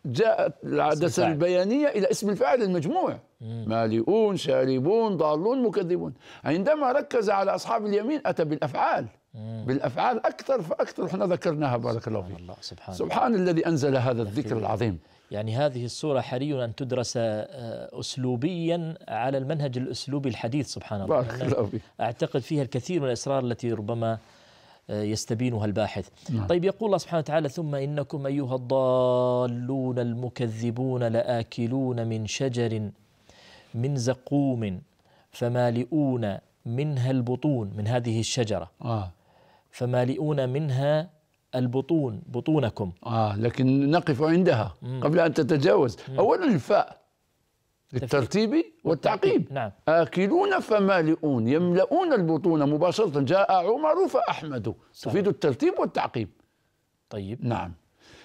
جاءت العدسة البيانية إلى اسم الفاعل المجموع مالئون شاربون ضالون مكذبون عندما ركز على أصحاب اليمين أتى بالأفعال بالأفعال أكثر فأكثر احنا ذكرناها بارك الله فيك سبحان, الله سبحان, سبحان الذي أنزل هذا الذكر العظيم يعني هذه الصورة حري أن تدرس آه، أسلوبيا على المنهج الأسلوبي الحديث سبحان الله أعتقد فيها الكثير من الأسرار التي ربما آه، يستبينها الباحث نعم. طيب يقول الله سبحانه وتعالى ثم إنكم أيها الضالون المكذبون لآكلون من شجر من زقوم فمالئون منها البطون من هذه الشجرة آه. فمالئون منها البطون بطونكم آه لكن نقف عندها مم. قبل أن تتجاوز مم. أولا الفاء للترتيب والتعقيب نعم. آكلون فمالئون يملؤون البطون مباشرة جاء عمر فأحمد تفيد الترتيب والتعقيب طيب نعم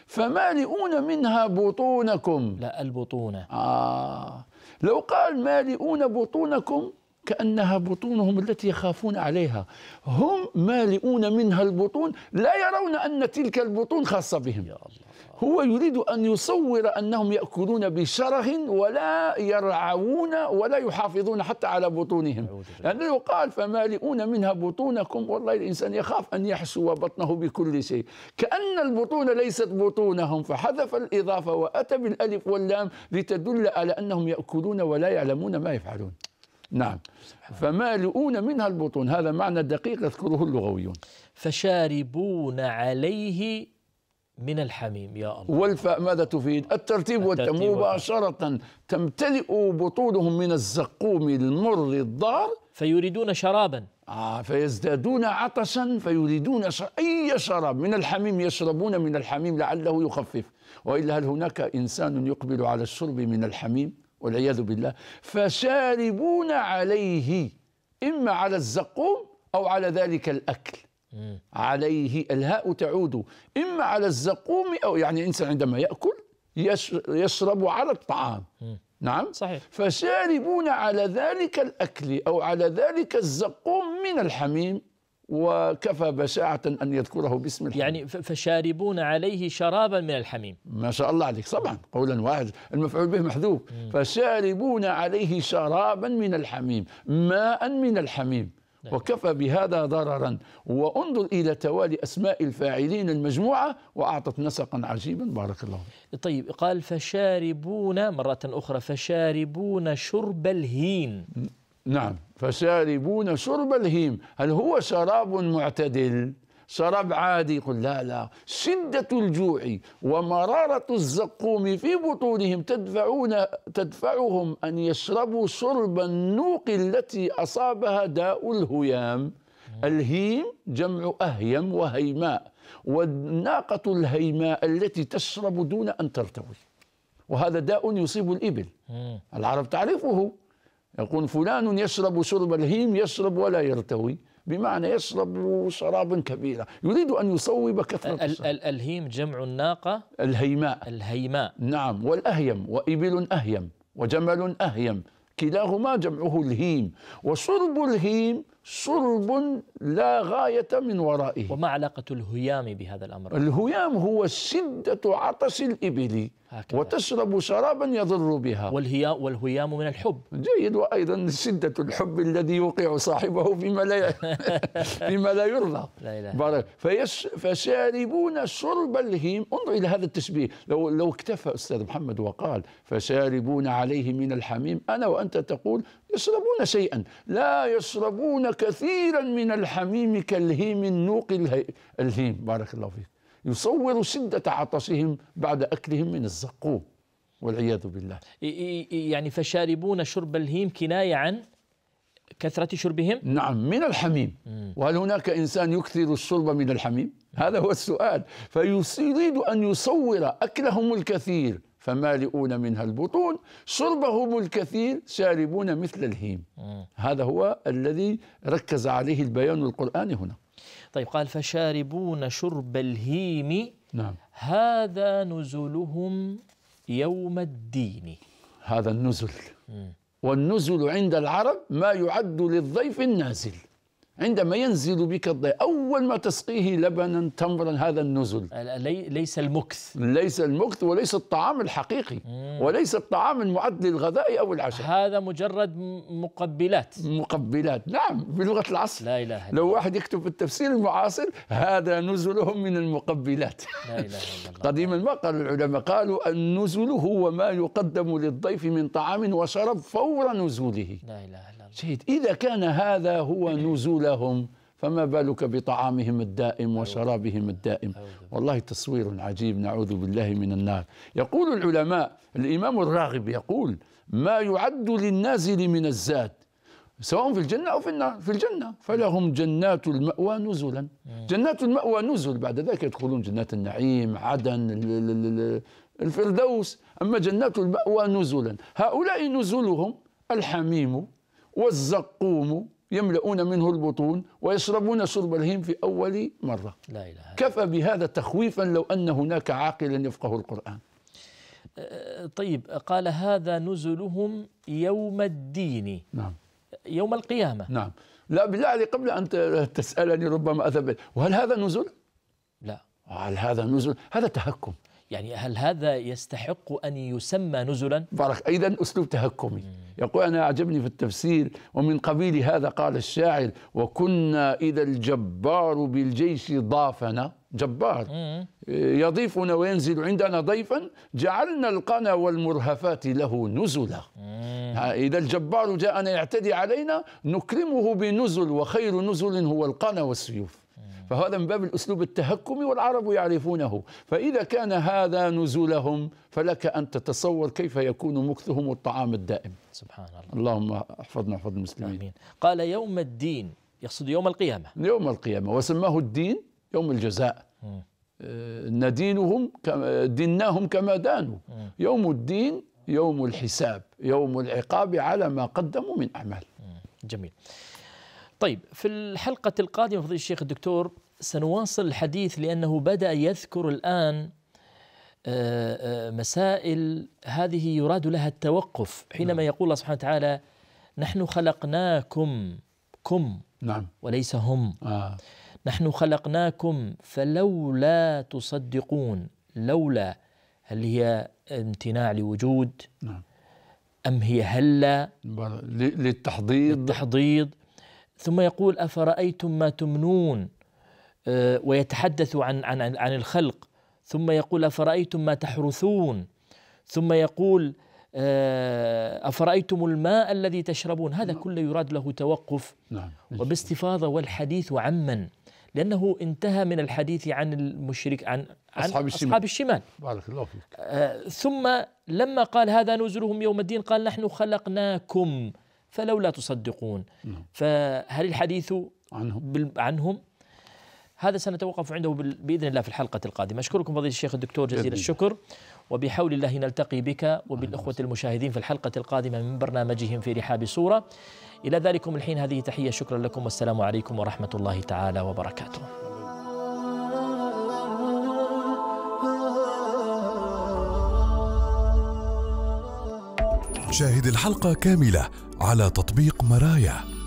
فمالئون منها بطونكم لا البطونة آه لو قال مالئون بطونكم كأنها بطونهم التي يخافون عليها هم مالئون منها البطون لا يرون أن تلك البطون خاصة بهم يا الله. هو يريد أن يصور أنهم يأكلون بشره ولا يرعون ولا يحافظون حتى على بطونهم لأنه يعني قال فمالئون منها بطونكم والله الإنسان يخاف أن يحشو بطنه بكل شيء كأن البطون ليست بطونهم فحذف الإضافة وأتى بالألف واللام لتدل على أنهم يأكلون ولا يعلمون ما يفعلون نعم فمالئون منها البطون هذا معنى دقيق يذكره اللغويون فشاربون عليه من الحميم يا الله والفاء ماذا تفيد الترتيب, الترتيب مباشرة تمتلئ بطونهم من الزقوم المر الضار فيريدون شرابا آه فيزدادون عطشا فيريدون أي شراب من الحميم يشربون من الحميم لعله يخفف وإلا هل هناك إنسان يقبل على الشرب من الحميم والعياذ بالله فشاربون عليه إما على الزقوم أو على ذلك الأكل عليه الهاء تعود إما على الزقوم أو يعني الإنسان عندما يأكل يشرب على الطعام نعم صحيح فشاربون على ذلك الأكل أو على ذلك الزقوم من الحميم وكفى بشاعة أن يذكره باسم الحميم يعني فشاربون عليه شرابا من الحميم ما شاء الله عليك طبعا قولا واحد المفعول به محذوف فشاربون عليه شرابا من الحميم ماء من الحميم نعم. وكفى بهذا ضررا وانظر إلى توالي أسماء الفاعلين المجموعة وأعطت نسقا عجيبا بارك الله طيب قال فشاربون مرة أخرى فشاربون شرب الهين نعم فشاربون شرب الهيم هل هو شراب معتدل شراب عادي قل لا لا شدة الجوع ومرارة الزقوم في بطونهم تدفعون تدفعهم أن يشربوا شرب النوق التي أصابها داء الهيام الهيم جمع أهيم وهيماء والناقة الهيماء التي تشرب دون أن ترتوي وهذا داء يصيب الإبل العرب تعرفه يقول فلان يشرب شرب الهيم يشرب ولا يرتوي بمعنى يشرب شرابا كبيرا يريد أن يصوب كثرة ال- ال- الهيم جمع الناقة الهيماء الهيماء نعم والأهيم وإبل أهيم وجمل أهيم كلاهما جمعه الهيم وشرب الهيم شرب لا غاية من ورائه وما علاقة الهيام بهذا الأمر؟ الهيام هو شدة عطش الإبل وتشرب شرابا يضر بها والهيام, والهيام من الحب جيد وأيضا شدة الحب الذي يوقع صاحبه فيما لا فيما لا يرضى لا إله. بارك فيش... فشاربون شرب الهيم انظر إلى هذا التشبيه لو لو اكتفى أستاذ محمد وقال فشاربون عليه من الحميم أنا وأنت تقول يشربون شيئا لا يشربون كثيرا من الحميم حميمك الهيم النوق الهيم بارك الله فيك يصور شدة عطشهم بعد أكلهم من الزقوم والعياذ بالله يعني فشاربون شرب الهيم كناية عن كثرة شربهم نعم من الحميم وهل هناك إنسان يكثر الشرب من الحميم هذا هو السؤال فيريد أن يصور أكلهم الكثير فمالئون منها البطون شربهم الكثير شاربون مثل الهيم هذا هو الذي ركز عليه البيان القرآني هنا طيب قال فشاربون شرب الهيم نعم هذا نزلهم يوم الدين هذا النزل والنزل عند العرب ما يعد للضيف النازل عندما ينزل بك الضيف أول ما تسقيه لبنا تمرا هذا النزل ليس المكث ليس المكث وليس الطعام الحقيقي مم. وليس الطعام المعد للغذاء أو العشاء هذا مجرد مقبلات مقبلات نعم بلغة العصر لا إله إلا لو واحد يكتب في التفسير المعاصر هذا نزلهم من المقبلات لا إله إلا الله قديما ما قال العلماء قالوا النزل هو ما يقدم للضيف من طعام وشرب فور نزوله لا إله شهيد إذا كان هذا هو نزولهم فما بالك بطعامهم الدائم أيوة. وشرابهم الدائم أيوة. والله تصوير عجيب نعوذ بالله من النار يقول العلماء الإمام الراغب يقول ما يعد للنازل من الزاد سواء في الجنة أو في النار في الجنة فلهم جنات المأوى نزلا جنات المأوى نزل بعد ذلك يدخلون جنات النعيم عدن الفردوس أما جنات المأوى نزلا هؤلاء نزلهم الحميم والزقوم يملؤون منه البطون ويشربون شرب الهيم في أول مرة لا إله كفى بهذا تخويفا لو أن هناك عاقلا يفقه القرآن أه، طيب قال هذا نزلهم يوم الدين نعم يوم القيامة نعم لا بالله قبل أن تسألني ربما أثبت وهل هذا نزل؟ لا هل هذا نزل؟ هذا تهكم يعني هل هذا يستحق أن يسمى نزلا؟ بارك أيضا أسلوب تهكمي يقول أنا أعجبني في التفسير ومن قبيل هذا قال الشاعر وكنا إذا الجبار بالجيش ضافنا جبار يضيفنا وينزل عندنا ضيفا جعلنا القنا والمرهفات له نزلا إذا الجبار جاءنا يعتدي علينا نكرمه بنزل وخير نزل هو القنا والسيوف فهذا من باب الأسلوب التهكمي والعرب يعرفونه فإذا كان هذا نزولهم فلك أن تتصور كيف يكون مكثهم الطعام الدائم سبحان الله اللهم احفظنا احفظ المسلمين آمين. قال يوم الدين يقصد يوم القيامة يوم القيامة وسماه الدين يوم الجزاء م. آه، ندينهم دناهم كما دانوا يوم الدين يوم الحساب يوم العقاب على ما قدموا من أعمال جميل طيب في الحلقة القادمة فضيلة الشيخ الدكتور سنواصل الحديث لأنه بدأ يذكر الآن آه، آه، مسائل هذه يراد لها التوقف إيه، نعم. حينما يقول الله سبحانه وتعالى نحن خلقناكم كم نعم وليس هم آه. نحن خلقناكم فلولا تصدقون لولا هل هي امتناع لوجود نعم أم هي هلا للتحضيض للتحضيض ثم يقول أفرأيتم ما تمنون آه، ويتحدث عن, عن, عن الخلق ثم يقول أفرأيتم ما تحرثون ثم يقول آه، أفرأيتم الماء الذي تشربون هذا نعم. كله يراد له توقف نعم. وباستفاضة والحديث عمن لأنه انتهى من الحديث عن المشرك عن, عن أصحاب, الشمال. أصحاب الشمال بارك الله فيك آه ثم لما قال هذا نزلهم يوم الدين قال نحن خلقناكم فلولا تصدقون نعم. فهل الحديث عنهم, عنهم هذا سنتوقف عنده باذن الله في الحلقه القادمه اشكركم فضيله الشيخ الدكتور جزيل الشكر وبحول الله نلتقي بك وبالاخوه المشاهدين في الحلقه القادمه من برنامجهم في رحاب صوره الى ذلكم الحين هذه تحيه شكرا لكم والسلام عليكم ورحمه الله تعالى وبركاته شاهد الحلقة كاملة على تطبيق مرايا